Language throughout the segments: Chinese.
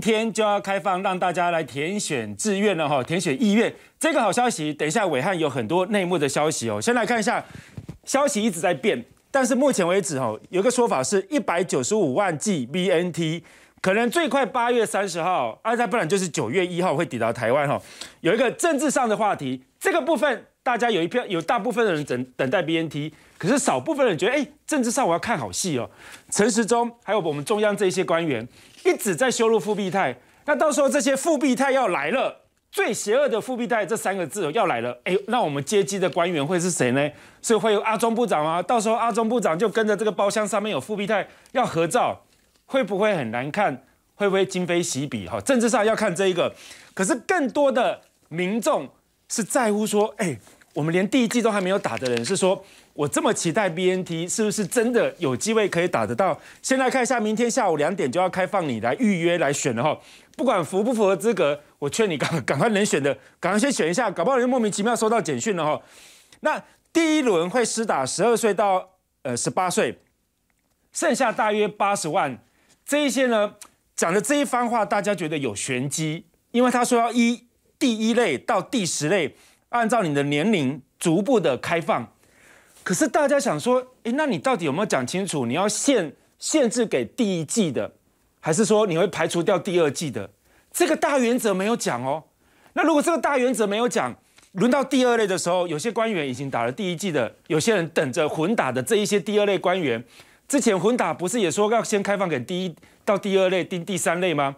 今天就要开放让大家来填选志愿了哈，填选意愿这个好消息，等一下伟汉有很多内幕的消息哦。先来看一下，消息一直在变，但是目前为止哈，有个说法是一百九十五万剂 BNT，可能最快八月三十号，啊，再不然就是九月一号会抵达台湾哈。有一个政治上的话题，这个部分大家有一票，有大部分的人等等待 BNT。可是少部分人觉得，哎，政治上我要看好戏哦。陈时中还有我们中央这些官员一直在修路富辟态。那到时候这些富辟态要来了，最邪恶的富辟态这三个字要来了，哎，那我们接机的官员会是谁呢？是会有阿中部长吗？到时候阿中部长就跟着这个包厢上面有富辟态要合照，会不会很难看？会不会今非昔比？哈，政治上要看这一个，可是更多的民众是在乎说，哎，我们连第一季都还没有打的人是说。我这么期待 BNT，是不是真的有机会可以打得到？先来看一下，明天下午两点就要开放，你来预约来选的哈。不管符不符合资格，我劝你赶赶快能选的，赶快先选一下，搞不好就莫名其妙收到简讯了哈。那第一轮会施打十二岁到呃十八岁，剩下大约八十万这一些呢，讲的这一番话，大家觉得有玄机，因为他说要一第一类到第十类，按照你的年龄逐步的开放。可是大家想说，哎，那你到底有没有讲清楚？你要限限制给第一季的，还是说你会排除掉第二季的？这个大原则没有讲哦。那如果这个大原则没有讲，轮到第二类的时候，有些官员已经打了第一季的，有些人等着混打的这一些第二类官员，之前混打不是也说要先开放给第一到第二类、第第三类吗？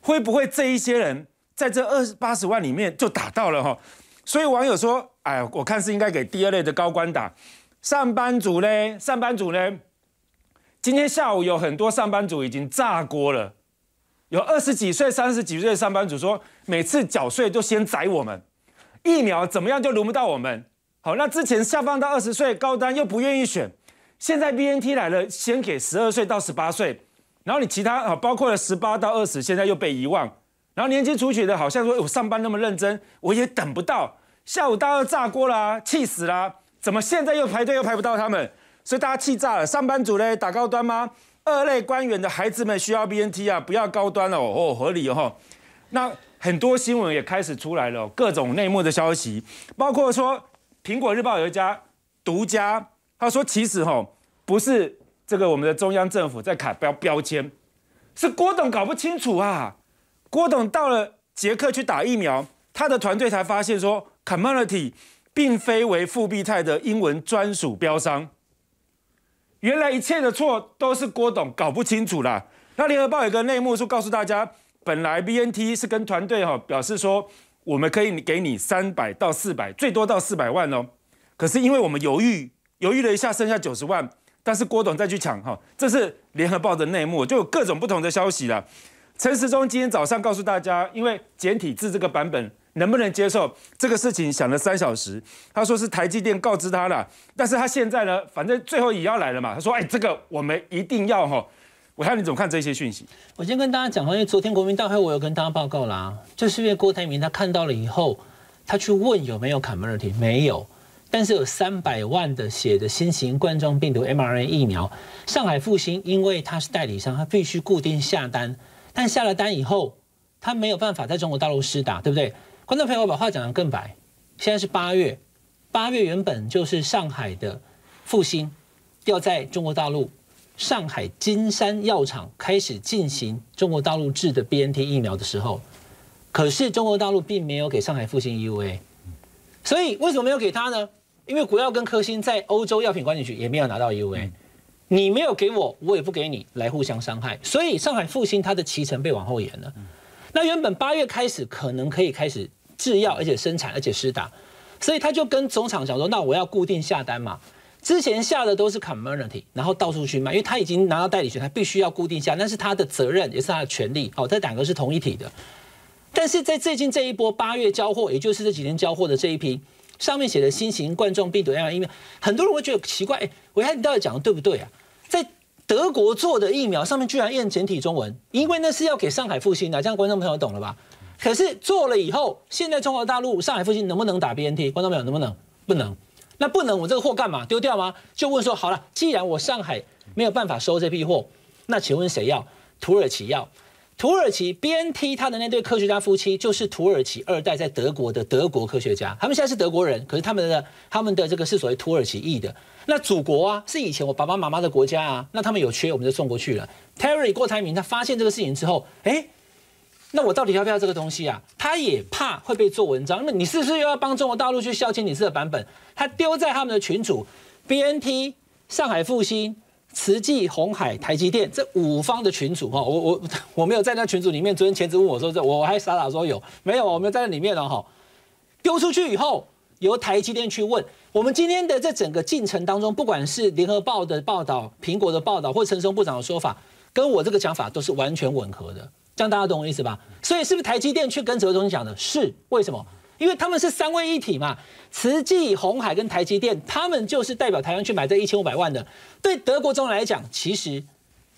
会不会这一些人在这二八十万里面就打到了哈？所以网友说：“哎呀，我看是应该给第二类的高官打。上班族呢？上班族呢？今天下午有很多上班族已经炸锅了。有二十几岁、三十几岁的上班族说，每次缴税就先宰我们，疫苗怎么样就轮不到我们。好，那之前下放到二十岁高端又不愿意选，现在 B N T 来了，先给十二岁到十八岁，然后你其他啊，包括了十八到二十，现在又被遗忘。”然后年轻初学的，好像说我上班那么认真，我也等不到下午，大家炸锅啦，气死啦！怎么现在又排队又排不到他们？所以大家气炸了。上班族嘞打高端吗？二类官员的孩子们需要 BNT 啊，不要高端哦哦，合理哦。那很多新闻也开始出来了，各种内幕的消息，包括说《苹果日报》有一家独家，他说其实哈不是这个我们的中央政府在卡标标签，是郭董搞不清楚啊。郭董到了捷克去打疫苗，他的团队才发现说，community 并非为富必泰的英文专属标商。原来一切的错都是郭董搞不清楚啦。那联合报有个内幕就告诉大家，本来 B N T 是跟团队哈表示说，我们可以给你三百到四百，最多到四百万哦。可是因为我们犹豫，犹豫了一下，剩下九十万，但是郭董再去抢哈，这是联合报的内幕，就有各种不同的消息了。陈时中今天早上告诉大家，因为简体字这个版本能不能接受这个事情，想了三小时。他说是台积电告知他了，但是他现在呢，反正最后也要来了嘛。他说：“哎，这个我们一定要哈。”我看你怎么看这些讯息。我先跟大家讲哈，因为昨天国民大会我有跟大家报告啦，就是因为郭台铭他看到了以后，他去问有没有卡梅 m 提，没有，但是有三百万的写的新型冠状病毒 mRNA 疫苗，上海复兴因为他是代理商，他必须固定下单。但下了单以后，他没有办法在中国大陆施打，对不对？观众朋友，我把话讲得更白。现在是八月，八月原本就是上海的复兴要在中国大陆上海金山药厂开始进行中国大陆制的 BNT 疫苗的时候，可是中国大陆并没有给上海复兴 EUA，所以为什么没有给他呢？因为国药跟科兴在欧洲药品管理局也没有拿到 EUA。你没有给我，我也不给你来互相伤害，所以上海复兴它的脐程被往后延了。那原本八月开始可能可以开始制药，而且生产，而且施打，所以他就跟总厂讲说：“那我要固定下单嘛，之前下的都是 community，然后到处去卖，因为他已经拿到代理权，他必须要固定下。但是他的责任也是他的权利，好，这两个是同一体的。但是在最近这一波八月交货，也就是这几天交货的这一批，上面写的新型冠状病毒疫苗，很多人会觉得奇怪，哎，维汉你到底讲的对不对啊？德国做的疫苗上面居然验简体中文，因为那是要给上海复兴的，这样观众朋友懂了吧？可是做了以后，现在中国大陆上海复兴能不能打 B N T？观众朋友能不能？不能，那不能，我这个货干嘛丢掉吗？就问说，好了，既然我上海没有办法收这批货，那请问谁要？土耳其要？土耳其 B N T 他的那对科学家夫妻，就是土耳其二代在德国的德国科学家，他们现在是德国人，可是他们的他们的这个是所谓土耳其裔的那祖国啊，是以前我爸爸妈妈的国家啊。那他们有缺，我们就送过去了。Terry 郭台铭他发现这个事情之后，哎，那我到底要不要这个东西啊？他也怕会被做文章，那你是不是又要帮中国大陆去消遣你这个版本？他丢在他们的群主 N T 上海复兴。慈济、红海、台积电这五方的群主哈，我我我没有在那群主里面。昨天前次问我说这，我还傻傻说有，没有我没有在那里面了哈。丢出去以后，由台积电去问。我们今天的这整个进程当中，不管是联合报的报道、苹果的报道，或陈松部长的说法，跟我这个讲法都是完全吻合的。这样大家懂我意思吧？所以是不是台积电去跟陈松讲的？是，为什么？因为他们是三位一体嘛，慈济、红海跟台积电，他们就是代表台湾去买这一千五百万的。对德国中来讲，其实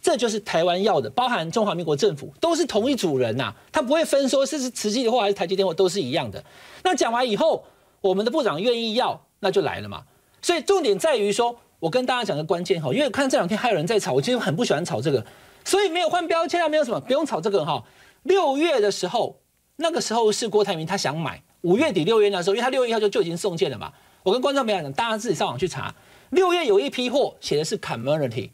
这就是台湾要的，包含中华民国政府都是同一组人呐，他不会分说是是慈济的货还是台积电货，都是一样的。那讲完以后，我们的部长愿意要，那就来了嘛。所以重点在于说，我跟大家讲个关键哈，因为看这两天还有人在吵，我其实很不喜欢吵这个，所以没有换标签啊，没有什么，不用吵这个哈。六月的时候，那个时候是郭台铭他想买。五月底六月那时候，因为他六月一号就就已经送件了嘛，我跟观众朋友讲，大家自己上网去查，六月有一批货写的是 Community，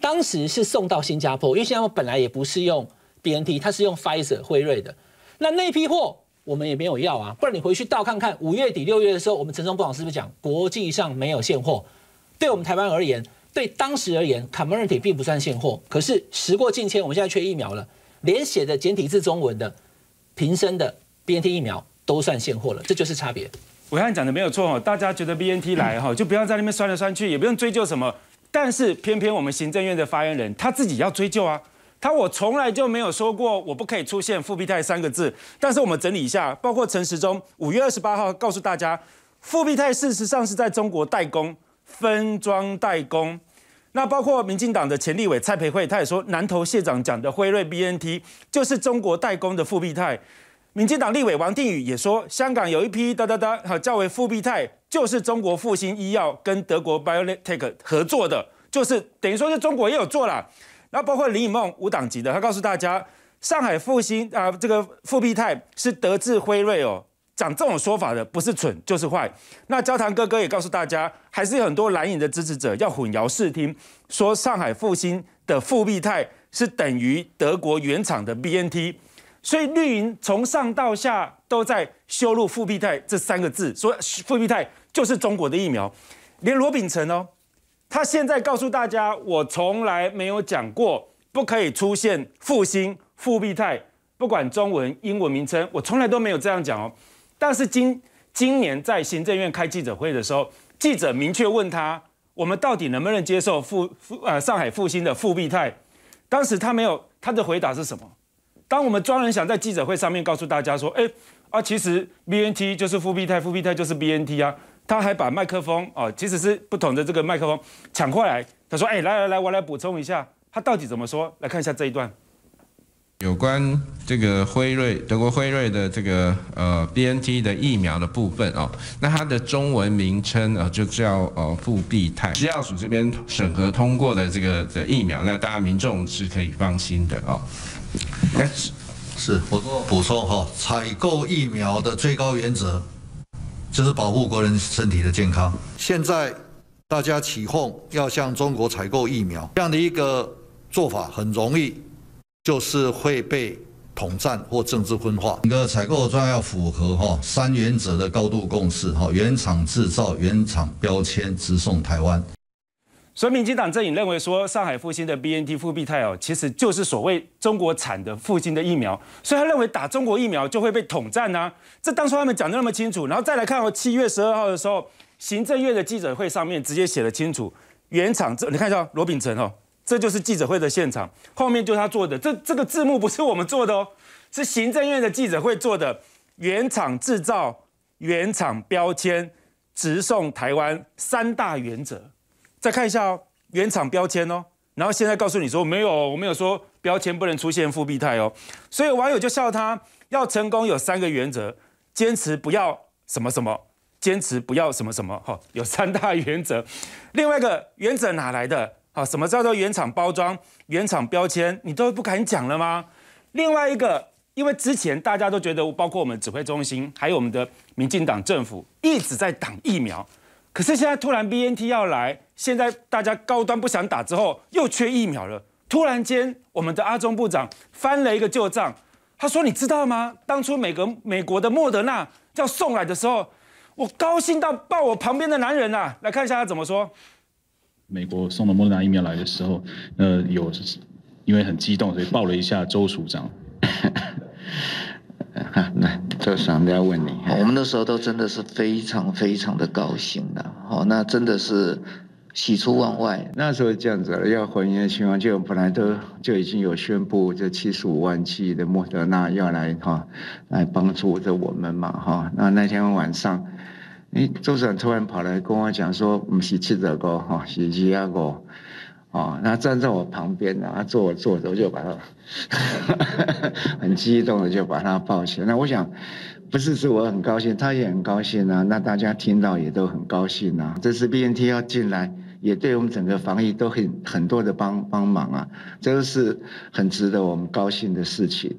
当时是送到新加坡，因为新加坡本来也不是用 BNT，它是用 f i s e r 辉瑞的。那那批货我们也没有要啊，不然你回去倒看看，五月底六月的时候，我们陈忠部长是不是讲国际上没有现货？对我们台湾而言，对当时而言，Community 并不算现货。可是时过境迁，我们现在缺疫苗了，连写的简体字中文的瓶身的 BNT 疫苗。都算现货了，这就是差别。刚才讲的没有错哦，大家觉得 B N T 来哈，就不要在那边算来算去，也不用追究什么。但是偏偏我们行政院的发言人他自己要追究啊。他我从来就没有说过我不可以出现复必泰三个字。但是我们整理一下，包括陈时中五月二十八号告诉大家，复必泰事实上是在中国代工分装代工。那包括民进党的前立委蔡培慧，他也说南投县长讲的辉瑞 B N T 就是中国代工的复必泰。民进党立委王定宇也说，香港有一批哒哒哒，哈，较为复必泰，就是中国复兴医药跟德国 BioNTech 合作的，就是等于说，是中国也有做了。然后包括林颖梦无党籍的，他告诉大家，上海复兴啊，这个复必泰是德智辉瑞哦，讲这种说法的不是蠢就是坏。那焦糖哥哥也告诉大家，还是有很多蓝营的支持者要混淆视听，说上海复兴的复必泰是等于德国原厂的 B N T。所以绿营从上到下都在修路复必泰这三个字，说复必泰就是中国的疫苗，连罗秉成哦，他现在告诉大家，我从来没有讲过不可以出现复兴复必泰，不管中文英文名称，我从来都没有这样讲哦。但是今今年在行政院开记者会的时候，记者明确问他，我们到底能不能接受复复呃上海复兴的复必泰？当时他没有他的回答是什么？当我们专人想在记者会上面告诉大家说，哎，啊，其实 B N T 就是复必泰，复必泰就是 B N T 啊。他还把麦克风，啊，其实是不同的这个麦克风抢过来。他说，哎，来来来，我来补充一下，他到底怎么说？来看一下这一段。有关这个辉瑞、德国辉瑞的这个呃 B N T 的疫苗的部分哦，那它的中文名称啊就叫呃复必泰。食药署这边审核通过的这个的疫苗，那大家民众是可以放心的哦。是，是补充补充哈。采购疫苗的最高原则就是保护国人身体的健康。现在大家起哄要向中国采购疫苗，这样的一个做法很容易就是会被统战或政治分化。你个采购专要要符合哈三原则的高度共识哈：原厂制造、原厂标签、直送台湾。所以民进党阵营认为说，上海复兴的 BNT 复必泰哦，其实就是所谓中国产的复兴的疫苗，所以他认为打中国疫苗就会被统战啊。这当初他们讲的那么清楚，然后再来看哦，七月十二号的时候，行政院的记者会上面直接写了清楚，原厂这你看一下罗秉成哦，这就是记者会的现场，后面就是他做的，这这个字幕不是我们做的哦，是行政院的记者会做的，原厂制造、原厂标签、直送台湾三大原则。再看一下哦，原厂标签哦，然后现在告诉你说没有，我没有说标签不能出现复必态哦，所以网友就笑他要成功有三个原则，坚持不要什么什么，坚持不要什么什么，哈，有三大原则。另外一个原则哪来的？啊，什么叫做原厂包装、原厂标签，你都不敢讲了吗？另外一个，因为之前大家都觉得，包括我们指挥中心，还有我们的民进党政府一直在挡疫苗，可是现在突然 B N T 要来。现在大家高端不想打之后，又缺疫苗了。突然间，我们的阿中部长翻了一个旧账，他说：“你知道吗？当初美国美国的莫德纳要送来的时候，我高兴到抱我旁边的男人啊！来看一下他怎么说。”美国送的莫德纳疫苗来的时候，呃，有因为很激动，所以抱了一下周署长。来，这想要问你。我们那时候都真的是非常非常的高兴的。好，那真的是。喜出望外，那时候这样子，要回应的情况就本来都就已经有宣布，这七十五万剂的莫德纳要来哈，来帮助着我们嘛哈。那那天晚上，哎，周市长突然跑来跟我讲说，们是七者哥哈，是医药哥。哦，那站在我旁边，然后坐我坐着，我就把他，很激动的就把他抱起来。那我想，不是是我很高兴，他也很高兴啊。那大家听到也都很高兴啊。这次 BNT 要进来，也对我们整个防疫都很很多的帮帮忙啊，这个是很值得我们高兴的事情。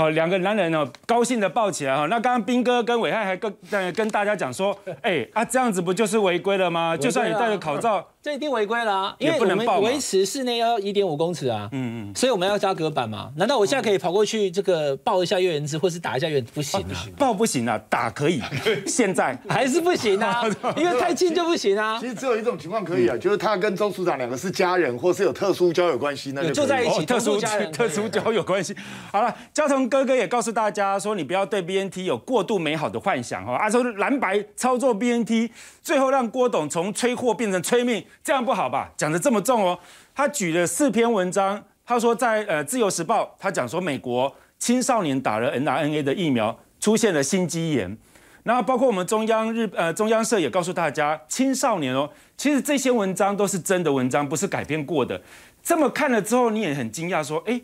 哦，两个男人哦，高兴的抱起来哈。那刚刚斌哥跟伟汉还跟跟大家讲说，哎啊这样子不就是违规了吗？就算你戴个口罩，这一定违规了、啊，因为我们维持室内要一点五公尺啊。嗯嗯，所以我们要加隔板嘛。难道我现在可以跑过去这个抱一下月圆之，或是打一下月，不行啊？抱不行啊，打可以。现在还是不行啊，因为太近就不行啊。其实只有一种情况可以啊，就是他跟周处长两个是家人，或是有特殊交友关系，那就坐在一起，特殊家特殊交友关系。好了，交通。哥哥也告诉大家说，你不要对 B N T 有过度美好的幻想哈。啊，说蓝白操作 B N T，最后让郭董从催货变成催命，这样不好吧？讲的这么重哦。他举了四篇文章，他说在呃自由时报，他讲说美国青少年打了 n r n a 的疫苗出现了心肌炎，然后包括我们中央日呃中央社也告诉大家，青少年哦，其实这些文章都是真的文章，不是改编过的。这么看了之后，你也很惊讶说，哎。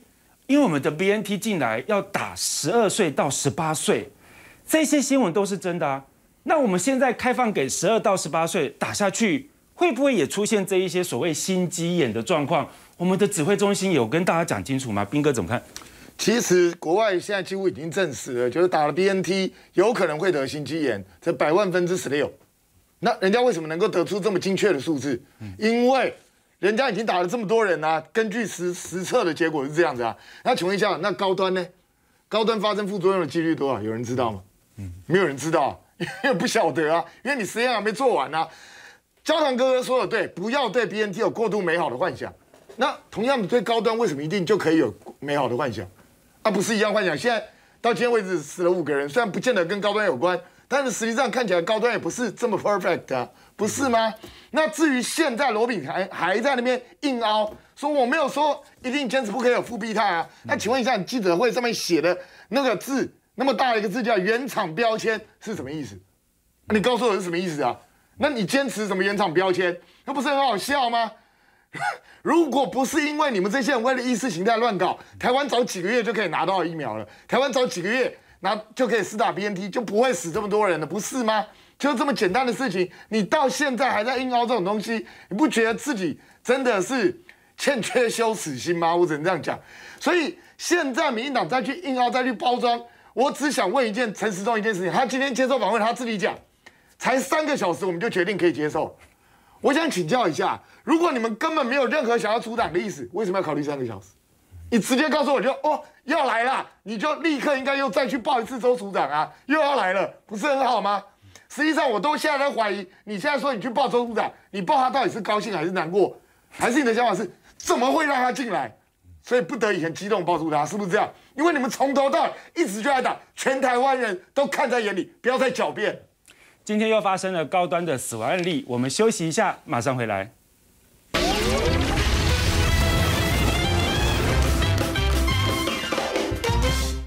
因为我们的 BNT 进来要打十二岁到十八岁，这些新闻都是真的啊。那我们现在开放给十二到十八岁打下去，会不会也出现这一些所谓心肌炎的状况？我们的指挥中心有跟大家讲清楚吗？兵哥怎么看？其实国外现在几乎已经证实了，就是打了 BNT 有可能会得心肌炎，这百万分之十六。那人家为什么能够得出这么精确的数字？因为人家已经打了这么多人了，根据实实测的结果是这样子啊。那请问一下，那高端呢？高端发生副作用的几率多少？有人知道吗？嗯，没有人知道，因为不晓得啊，因为你实验还没做完呢。焦糖哥哥说的对，不要对 B N T 有过度美好的幻想。那同样的，对高端为什么一定就可以有美好的幻想？啊，不是一样幻想。现在到今天为止死了五个人，虽然不见得跟高端有关，但是实际上看起来高端也不是这么 perfect 啊。不是吗？那至于现在罗炳还还在那边硬凹，说我没有说一定坚持不可以有副 b 态啊？那请问一下，你记者会上面写的那个字，那么大一个字叫“原厂标签”是什么意思？你告诉我是什么意思啊？那你坚持什么原厂标签？那不是很好笑吗？如果不是因为你们这些人为了意识形态乱搞，台湾早几个月就可以拿到疫苗了，台湾早几个月拿就可以施打 bnt，就不会死这么多人了，不是吗？就这么简单的事情，你到现在还在硬凹这种东西，你不觉得自己真的是欠缺羞耻心吗？我只能这样讲。所以现在民进党再去硬凹，再去包装，我只想问一件陈时中一件事情：他今天接受访问，他自己讲，才三个小时我们就决定可以接受。我想请教一下，如果你们根本没有任何想要出党的意思，为什么要考虑三个小时？你直接告诉我，就哦要来了，你就立刻应该又再去报一次周组长啊，又要来了，不是很好吗？实际上，我都现在在怀疑，你现在说你去报周处长，你抱他到底是高兴还是难过，还是你的想法是怎么会让他进来，所以不得已很激动抱住他，是不是这样？因为你们从头到一直就在打，全台湾人都看在眼里，不要再狡辩。今天又发生了高端的死亡案例，我们休息一下，马上回来。